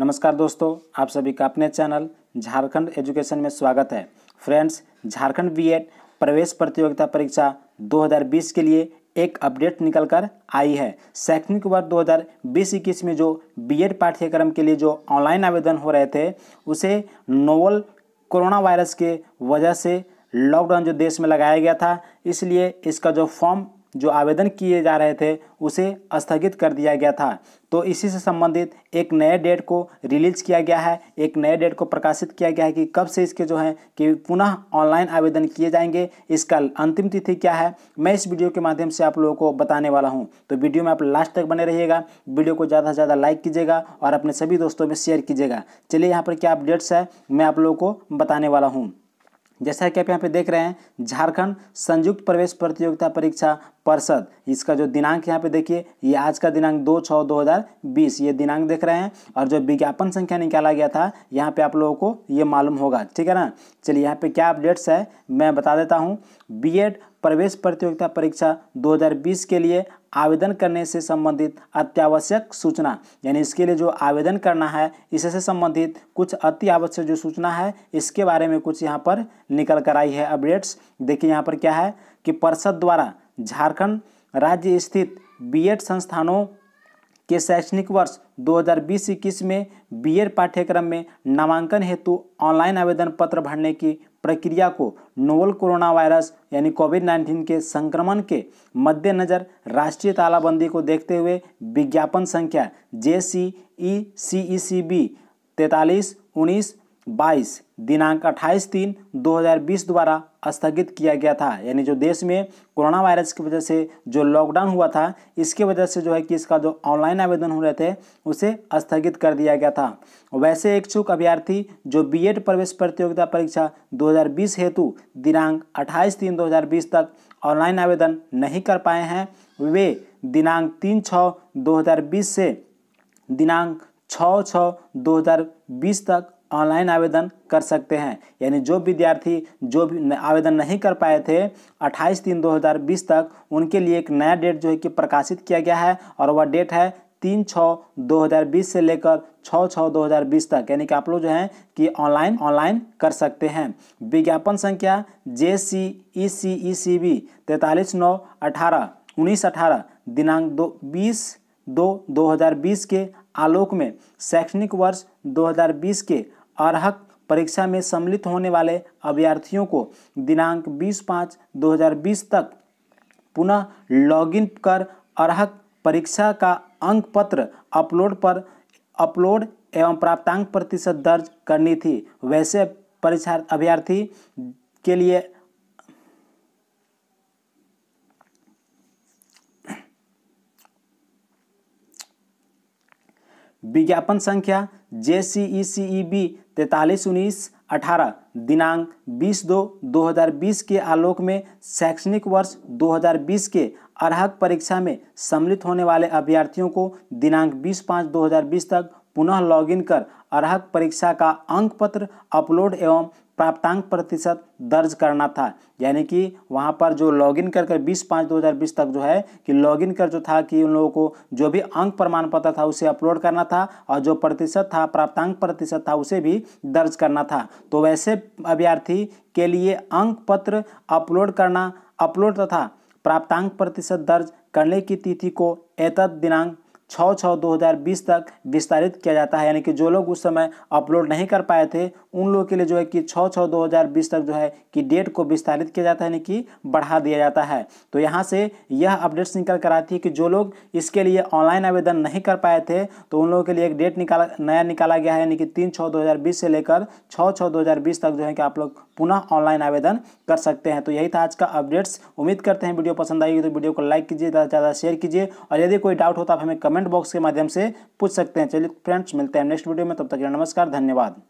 नमस्कार दोस्तों आप सभी का अपने चैनल झारखंड एजुकेशन में स्वागत है फ्रेंड्स झारखंड बीएड प्रवेश प्रतियोगिता परीक्षा 2020 के लिए एक अपडेट निकल कर आई है शैक्षणिक वर्ष 2020-21 में जो बीएड पाठ्यक्रम के लिए जो ऑनलाइन आवेदन हो रहे थे उसे नोवल कोरोना वायरस के वजह से लॉकडाउन जो देश में लगाया गया था इसलिए इसका जो फॉर्म जो आवेदन किए जा रहे थे उसे स्थगित कर दिया गया था तो इसी से संबंधित एक नए डेट को रिलीज किया गया है एक नए डेट को प्रकाशित किया गया है कि कब से इसके जो है कि पुनः ऑनलाइन आवेदन किए जाएंगे इसका अंतिम तिथि क्या है मैं इस वीडियो के माध्यम से आप लोगों को बताने वाला हूं तो वीडियो में आप लास्ट तक बने रहिएगा वीडियो को ज़्यादा से ज़्यादा लाइक कीजिएगा और अपने सभी दोस्तों में शेयर कीजिएगा चलिए यहाँ पर क्या अपडेट्स है मैं आप लोगों को बताने वाला हूँ जैसा कि आप यहाँ पे देख रहे हैं झारखंड संयुक्त प्रवेश प्रतियोगिता परीक्षा पर्षद इसका जो दिनांक यहाँ पे देखिए ये आज का दिनांक दो छः दो हज़ार बीस ये दिनांक देख रहे हैं और जो विज्ञापन संख्या निकाला गया था यहाँ पे आप लोगों को ये मालूम होगा ठीक है ना चलिए यहाँ पे क्या अपडेट्स है मैं बता देता हूँ बी प्रवेश प्रतियोगिता परीक्षा दो के लिए आवेदन करने से संबंधित अत्यावश्यक सूचना यानी इसके लिए जो आवेदन करना है इससे संबंधित कुछ अति आवश्यक जो सूचना है इसके बारे में कुछ यहाँ पर निकल कर आई है अपडेट्स देखिए यहाँ पर क्या है कि परिषद द्वारा झारखंड राज्य स्थित बीएड संस्थानों के शैक्षणिक वर्ष 2020-21 में बीएड पाठ्यक्रम में नामांकन हेतु ऑनलाइन आवेदन पत्र भरने की प्रक्रिया को नोवल कोरोना वायरस यानी कोविड 19 के संक्रमण के मद्देनज़र राष्ट्रीय तालाबंदी को देखते हुए विज्ञापन संख्या जे सी ई सी ई सी बी तैतालीस उन्नीस बाईस दिनांक अट्ठाईस तीन 2020 द्वारा स्थगित किया गया था यानी जो देश में कोरोना वायरस की वजह से जो लॉकडाउन हुआ था इसके वजह से जो है कि इसका जो ऑनलाइन आवेदन हो रहे थे उसे स्थगित कर दिया गया था वैसे इच्छुक अभ्यर्थी जो बीएड प्रवेश प्रतियोगिता परीक्षा 2020 हेतु दिनांक 28 तीन 2020 तक ऑनलाइन आवेदन नहीं कर पाए हैं वे दिनांक तीन छः दो से दिनांक छः छः दो तक ऑनलाइन आवेदन कर सकते हैं यानी जो विद्यार्थी जो भी आवेदन नहीं कर पाए थे 28 तीन 2020 तक उनके लिए एक नया डेट जो है कि प्रकाशित किया गया है और वह डेट है तीन छः दो हज़ार बीस से लेकर छः छः दो हज़ार बीस तक यानी कि आप लोग जो हैं कि ऑनलाइन ऑनलाइन कर सकते हैं विज्ञापन संख्या जे सी ई सी ई सी बी तैंतालीस नौ अठारह उन्नीस अठारह दिनांक दो बीस दो दो हज़ार बीस के आलोक में शैक्षणिक वर्ष 2020 के अर्हक परीक्षा में सम्मिलित होने वाले अभ्यर्थियों को दिनांक 20 पाँच 2020 तक पुनः लॉगिन कर अर्हक परीक्षा का अंक पत्र अपलोड पर अपलोड एवं प्राप्तांक प्रतिशत दर्ज करनी थी वैसे परीक्षा अभ्यर्थी के लिए विज्ञापन संख्या जे सी ई सी ई बी तैंतालीस उन्नीस अठारह दिनांक 20 दो 2020 के आलोक में शैक्षणिक वर्ष 2020 के अर्हक परीक्षा में सम्मिलित होने वाले अभ्यर्थियों को दिनांक बीस पाँच 2020 तक पुनः लॉगिन कर अर्हत परीक्षा का अंक पत्र अपलोड एवं प्राप्तांक प्रतिशत दर्ज करना था यानी कि वहाँ पर जो लॉगिन कर कर बीस पाँच दो हज़ार बीस तक जो है कि लॉगिन कर जो था कि उन लोगों को जो भी अंक प्रमाण पत्र था उसे अपलोड करना था और जो प्रतिशत था प्राप्तांक प्रतिशत था उसे भी दर्ज करना था तो वैसे अभ्यर्थी के लिए अंक पत्र अपलोड करना अपलोड तथा प्राप्तांक प्रतिशत दर्ज करने की तिथि को एतद दिनांक छः छः दो हज़ार बीस तक विस्तारित किया जाता है यानी कि जो लोग उस समय अपलोड नहीं कर पाए थे उन लोगों के लिए जो है कि छः छः दो हज़ार बीस तक जो है कि डेट को विस्तारित किया जाता है यानी कि बढ़ा दिया जाता है तो यहाँ से यह अपडेट्स निकल कर आती है कि जो लोग इसके लिए ऑनलाइन आवेदन नहीं कर पाए थे तो उन लोगों के लिए एक डेट निकाला नया निकाला गया है यानी कि तीन छः दो हज़ार बीस से लेकर छः छः दो हज़ार बीस तक जो है कि आप लोग पुनः ऑनलाइन आवेदन कर सकते हैं तो यही था आज का अपडेट्स उम्मीद करते हैं वीडियो पसंद आएगी तो वीडियो को लाइक कीजिए ज़्यादा से ज़्यादा शेयर कीजिए और यदि कोई डाउट हो तो आप हमें कमेंट कमेंट बॉक्स के माध्यम से पूछ सकते हैं चलिए फ्रेंड्स मिलते हैं नेक्स्ट वीडियो में तब तक नमस्कार धन्यवाद